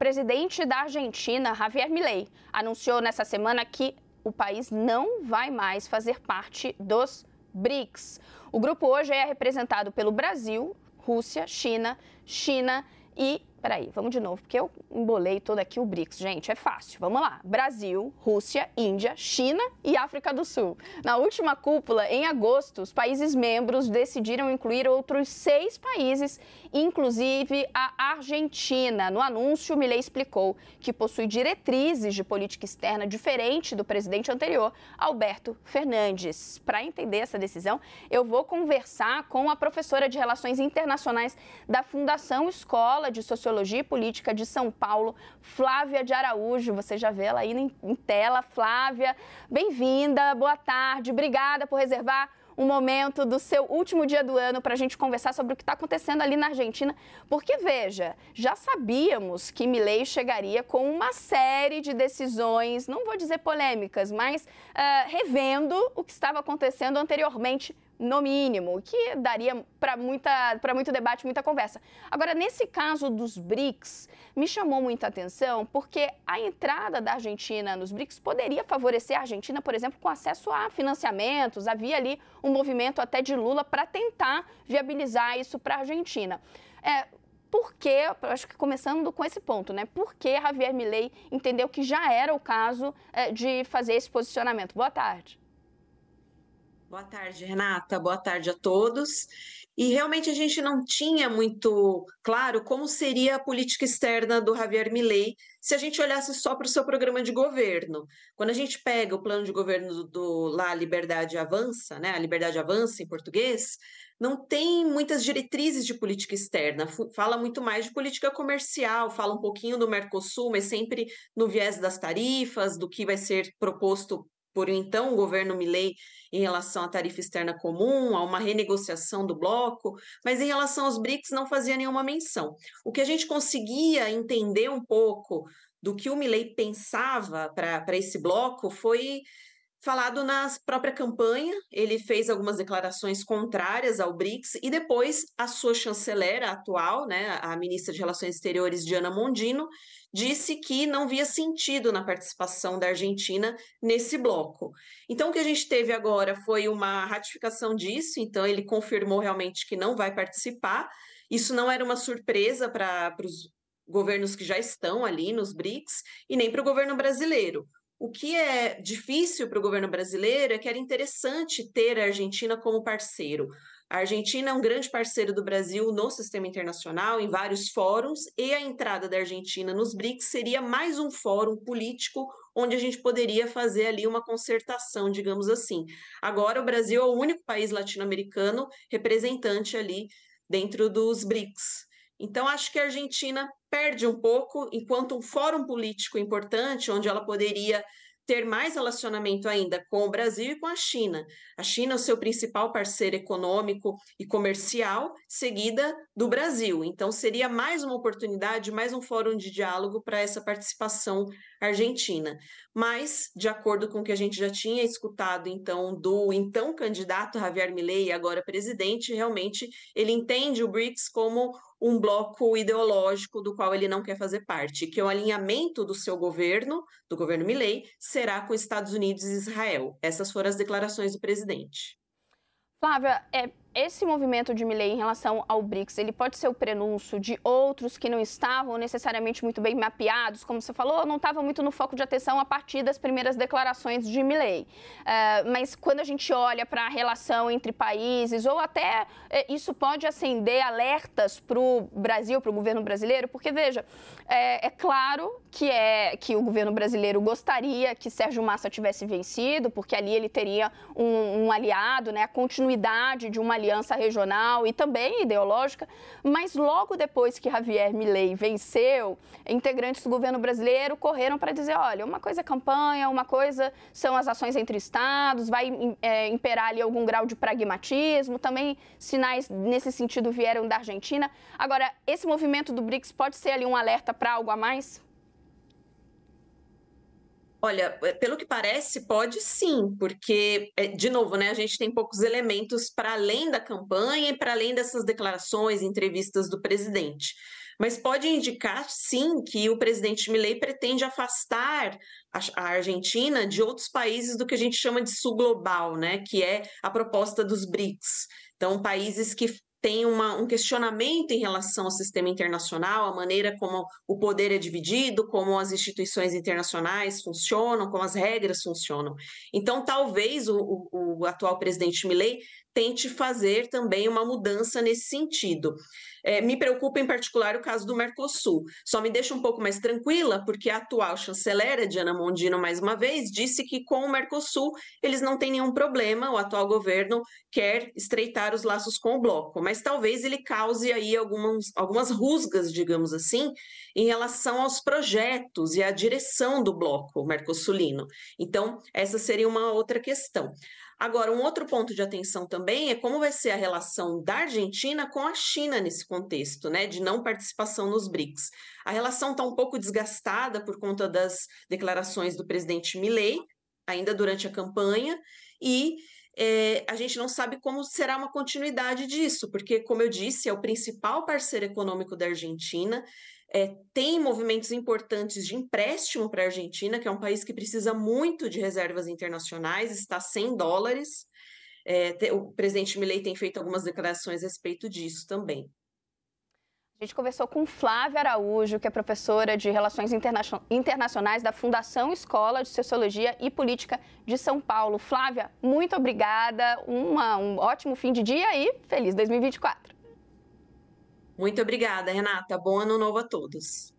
presidente da Argentina, Javier Milei, anunciou nessa semana que o país não vai mais fazer parte dos BRICS. O grupo hoje é representado pelo Brasil, Rússia, China, China e Peraí, vamos de novo, porque eu embolei todo aqui o BRICS. Gente, é fácil. Vamos lá. Brasil, Rússia, Índia, China e África do Sul. Na última cúpula, em agosto, os países membros decidiram incluir outros seis países, inclusive a Argentina. No anúncio, Milley explicou que possui diretrizes de política externa diferente do presidente anterior, Alberto Fernandes. Para entender essa decisão, eu vou conversar com a professora de Relações Internacionais da Fundação Escola de Sociologia Sociologia e Política de São Paulo, Flávia de Araújo. Você já vê ela aí em tela. Flávia, bem-vinda, boa tarde, obrigada por reservar um momento do seu último dia do ano para a gente conversar sobre o que está acontecendo ali na Argentina. Porque, veja, já sabíamos que Milei chegaria com uma série de decisões, não vou dizer polêmicas, mas uh, revendo o que estava acontecendo anteriormente no mínimo, que daria para muito debate, muita conversa. Agora, nesse caso dos BRICS, me chamou muita atenção porque a entrada da Argentina nos BRICS poderia favorecer a Argentina, por exemplo, com acesso a financiamentos, havia ali um um movimento até de Lula para tentar viabilizar isso para a Argentina. É, por que, acho que começando com esse ponto, né? Por que Javier Milei entendeu que já era o caso é, de fazer esse posicionamento? Boa tarde. Boa tarde, Renata. Boa tarde a todos e realmente a gente não tinha muito claro como seria a política externa do Javier Milei se a gente olhasse só para o seu programa de governo. Quando a gente pega o plano de governo do, do lá Liberdade Avança, né, a Liberdade Avança em português, não tem muitas diretrizes de política externa, fala muito mais de política comercial, fala um pouquinho do Mercosul, mas sempre no viés das tarifas, do que vai ser proposto por então o governo Milley em relação à tarifa externa comum, a uma renegociação do bloco, mas em relação aos BRICS não fazia nenhuma menção. O que a gente conseguia entender um pouco do que o Milley pensava para esse bloco foi falado na própria campanha, ele fez algumas declarações contrárias ao BRICS e depois a sua chancelera atual, né, a ministra de Relações Exteriores Diana Mondino, disse que não via sentido na participação da Argentina nesse bloco. Então o que a gente teve agora foi uma ratificação disso, então ele confirmou realmente que não vai participar. Isso não era uma surpresa para os governos que já estão ali nos BRICS e nem para o governo brasileiro. O que é difícil para o governo brasileiro é que era interessante ter a Argentina como parceiro. A Argentina é um grande parceiro do Brasil no sistema internacional, em vários fóruns, e a entrada da Argentina nos BRICS seria mais um fórum político onde a gente poderia fazer ali uma concertação, digamos assim. Agora, o Brasil é o único país latino-americano representante ali dentro dos BRICS. Então, acho que a Argentina perde um pouco, enquanto um fórum político importante, onde ela poderia ter mais relacionamento ainda com o Brasil e com a China. A China é o seu principal parceiro econômico e comercial, seguida do Brasil. Então, seria mais uma oportunidade, mais um fórum de diálogo para essa participação argentina. Mas, de acordo com o que a gente já tinha escutado, então, do então candidato Javier Milei, agora presidente, realmente ele entende o BRICS como um bloco ideológico do qual ele não quer fazer parte, que é o alinhamento do seu governo, do governo Milley, será com Estados Unidos e Israel. Essas foram as declarações do presidente. Flávia, é, esse movimento de Milley em relação ao BRICS, ele pode ser o prenúncio de outros que não estavam necessariamente muito bem mapeados, como você falou, não estava muito no foco de atenção a partir das primeiras declarações de Milley. Uh, mas quando a gente olha para a relação entre países, ou até uh, isso pode acender alertas para o Brasil, para o governo brasileiro, porque veja, é, é, claro que é que o governo brasileiro gostaria que Sérgio Massa tivesse vencido, porque ali ele teria um, um aliado, né, a continuidade de uma aliança regional e também ideológica, mas logo depois que Javier Milei venceu, integrantes do governo brasileiro correram para dizer, olha, uma coisa é campanha, uma coisa são as ações entre estados, vai é, imperar ali algum grau de pragmatismo, também sinais nesse sentido vieram da Argentina. Agora, esse movimento do BRICS pode ser ali um alerta para algo a mais? Olha, é, pelo que parece, pode sim, porque, é, de novo, né, a gente tem poucos elementos para além da campanha e para além dessas declarações, entrevistas do presidente. Mas pode indicar, sim, que o presidente Milley pretende afastar a Argentina de outros países do que a gente chama de sul global, né, que é a proposta dos BRICS. Então, países que tem uma, um questionamento em relação ao sistema internacional, a maneira como o poder é dividido, como as instituições internacionais funcionam, como as regras funcionam. Então, talvez o, o, o atual presidente Milley tente fazer também uma mudança nesse sentido. É, me preocupa em particular o caso do Mercosul. Só me deixa um pouco mais tranquila, porque a atual chancelera, Diana Mondino, mais uma vez, disse que com o Mercosul eles não têm nenhum problema, o atual governo quer estreitar os laços com o bloco, mas talvez ele cause aí algumas, algumas rusgas, digamos assim, em relação aos projetos e à direção do bloco mercosulino. Então, essa seria uma outra questão. Agora, um outro ponto de atenção também é como vai ser a relação da Argentina com a China nesse contexto, né, de não participação nos BRICS. A relação está um pouco desgastada por conta das declarações do presidente Milley, ainda durante a campanha, e é, a gente não sabe como será uma continuidade disso, porque, como eu disse, é o principal parceiro econômico da Argentina, é, tem movimentos importantes de empréstimo para a Argentina, que é um país que precisa muito de reservas internacionais, está sem dólares. É, o presidente Milei tem feito algumas declarações a respeito disso também. A gente conversou com Flávia Araújo, que é professora de Relações Internacionais da Fundação Escola de Sociologia e Política de São Paulo. Flávia, muito obrigada, uma, um ótimo fim de dia e feliz 2024. Muito obrigada, Renata. Bom ano novo a todos.